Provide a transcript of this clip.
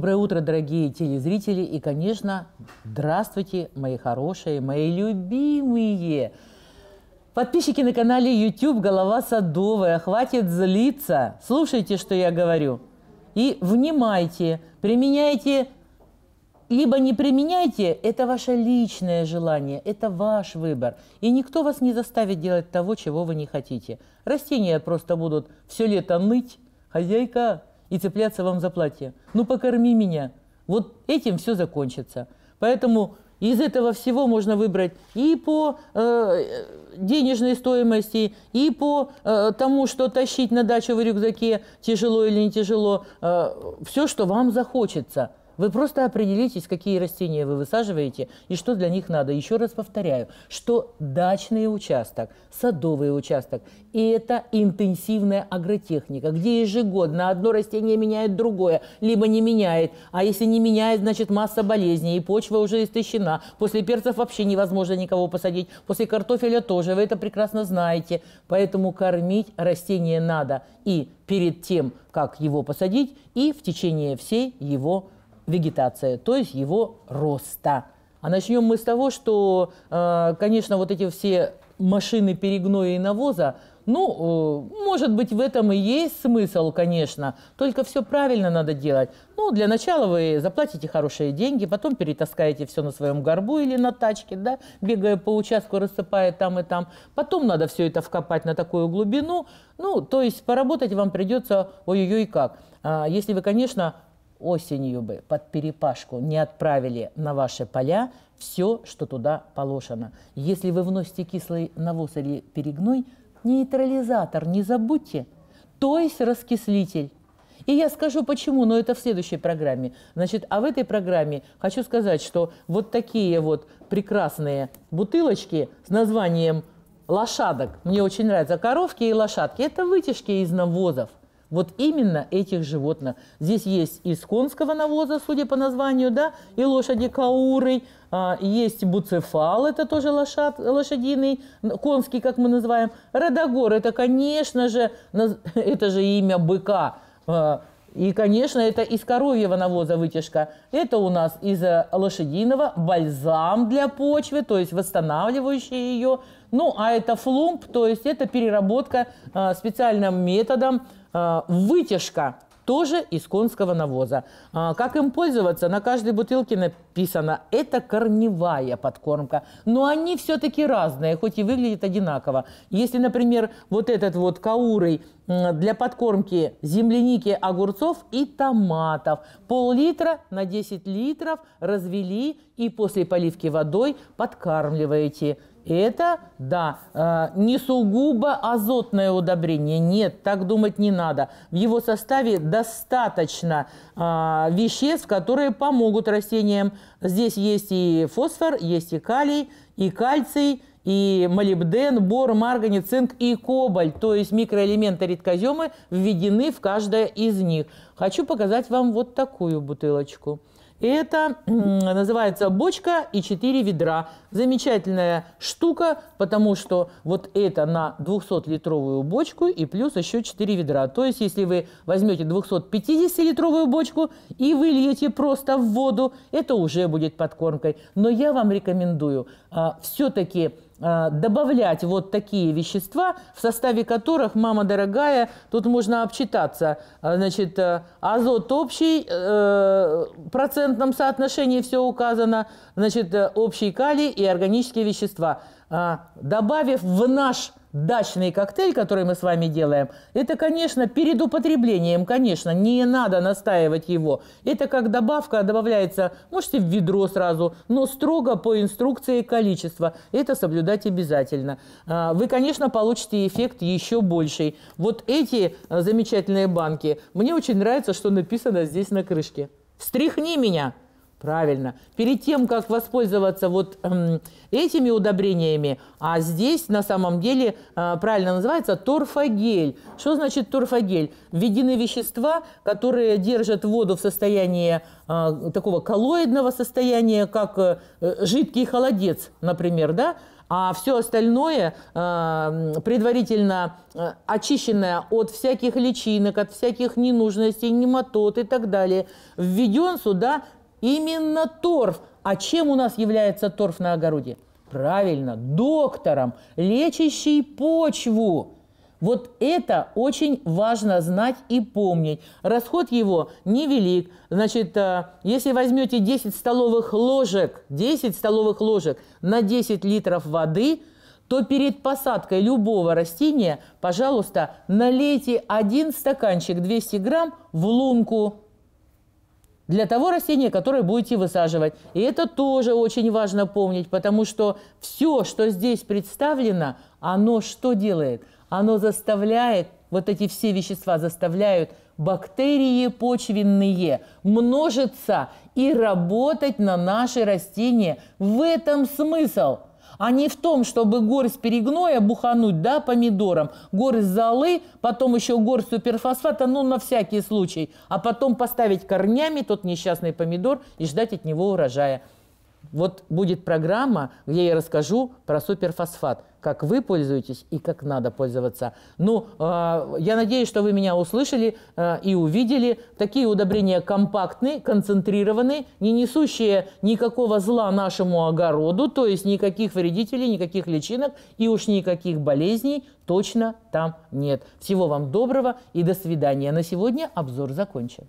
Доброе утро, дорогие телезрители. И, конечно, здравствуйте, мои хорошие, мои любимые. Подписчики на канале YouTube «Голова садовая». Хватит злиться. Слушайте, что я говорю. И внимайте, применяйте либо не применяйте, это ваше личное желание, это ваш выбор. И никто вас не заставит делать того, чего вы не хотите. Растения просто будут все лето ныть. Хозяйка, и цепляться вам за платье. Ну покорми меня. Вот этим все закончится. Поэтому из этого всего можно выбрать и по э, денежной стоимости, и по э, тому, что тащить на дачу в рюкзаке тяжело или не тяжело. Э, все, что вам захочется – вы просто определитесь, какие растения вы высаживаете и что для них надо. Еще раз повторяю, что дачный участок, садовый участок – это интенсивная агротехника, где ежегодно одно растение меняет другое, либо не меняет. А если не меняет, значит масса болезней, и почва уже истощена. После перцев вообще невозможно никого посадить, после картофеля тоже, вы это прекрасно знаете. Поэтому кормить растение надо и перед тем, как его посадить, и в течение всей его жизни вегетация, то есть его роста. А начнем мы с того, что, э, конечно, вот эти все машины перегноя и навоза, ну, э, может быть, в этом и есть смысл, конечно, только все правильно надо делать. Ну, для начала вы заплатите хорошие деньги, потом перетаскаете все на своем горбу или на тачке, да, бегая по участку, рассыпая там и там. Потом надо все это вкопать на такую глубину. Ну, то есть поработать вам придется ой-ой-ой как. А если вы, конечно, осенью бы под перепашку не отправили на ваши поля все, что туда положено. Если вы вносите кислый навоз или перегной, нейтрализатор не забудьте, то есть раскислитель. И я скажу почему, но это в следующей программе. Значит, а в этой программе хочу сказать, что вот такие вот прекрасные бутылочки с названием лошадок, мне очень нравятся коровки и лошадки, это вытяжки из навозов вот именно этих животных. Здесь есть из конского навоза, судя по названию, да, и лошади кауры, а, есть буцефал, это тоже лошад, лошадиный, конский, как мы называем. Родогор, это, конечно же, это же имя быка. А, и, конечно, это из коровьего навоза вытяжка. Это у нас из лошадиного бальзам для почвы, то есть восстанавливающий ее ну, а это флумп, то есть это переработка э, специальным методом, э, вытяжка тоже из конского навоза. А, как им пользоваться? На каждой бутылке написано «это корневая подкормка». Но они все-таки разные, хоть и выглядят одинаково. Если, например, вот этот вот каурый для подкормки земляники, огурцов и томатов. Пол-литра на 10 литров развели и после поливки водой подкармливаете это, да, э, не сугубо азотное удобрение. Нет, так думать не надо. В его составе достаточно э, веществ, которые помогут растениям. Здесь есть и фосфор, есть и калий, и кальций, и молибден, бор, марганец, цинк и кобальт, то есть микроэлементы редкоземы введены в каждое из них. Хочу показать вам вот такую бутылочку. Это называется бочка и 4 ведра. Замечательная штука, потому что вот это на 200-литровую бочку и плюс еще 4 ведра. То есть, если вы возьмете 250-литровую бочку и выльете просто в воду, это уже будет подкормкой. Но я вам рекомендую а, все-таки а, добавлять вот такие вещества, в составе которых, мама дорогая, тут можно обчитаться, а, значит, э, азот общий, э, в процентном соотношении все указано, значит, э, общий калий и органические вещества. А, добавив в наш дачный коктейль, который мы с вами делаем, это, конечно, перед употреблением, конечно, не надо настаивать его. Это как добавка добавляется, можете в ведро сразу, но строго по инструкции количество. Это соблюдать обязательно. А, вы, конечно, получите эффект еще больший. Вот эти а, замечательные банки, мне очень нравится, что написано здесь на крышке. «Встряхни меня!» Правильно. Перед тем, как воспользоваться вот эм, этими удобрениями, а здесь на самом деле э, правильно называется торфогель. Что значит торфогель? Введены вещества, которые держат воду в состоянии э, такого коллоидного состояния, как э, жидкий холодец, например, да? а все остальное предварительно очищенное от всяких личинок, от всяких ненужностей, нематод и так далее, введен сюда Именно торф. А чем у нас является торф на огороде? Правильно, доктором, лечащий почву. Вот это очень важно знать и помнить. Расход его невелик. Значит, э, если возьмете 10 столовых ложек, 10 столовых ложек на 10 литров воды, то перед посадкой любого растения, пожалуйста, налейте один стаканчик 200 грамм в лунку для того растения, которое будете высаживать. И это тоже очень важно помнить, потому что все, что здесь представлено, оно что делает? Оно заставляет, вот эти все вещества заставляют бактерии почвенные множиться и работать на наши растения. В этом смысл – а не в том, чтобы горсть перегноя бухануть, да, помидором, горсть золы, потом еще горсть суперфосфата, ну, на всякий случай, а потом поставить корнями тот несчастный помидор и ждать от него урожая. Вот будет программа, где я расскажу про суперфосфат, как вы пользуетесь и как надо пользоваться. Ну, э, я надеюсь, что вы меня услышали э, и увидели. Такие удобрения компактные, концентрированные, не несущие никакого зла нашему огороду, то есть никаких вредителей, никаких личинок и уж никаких болезней точно там нет. Всего вам доброго и до свидания. На сегодня обзор закончен.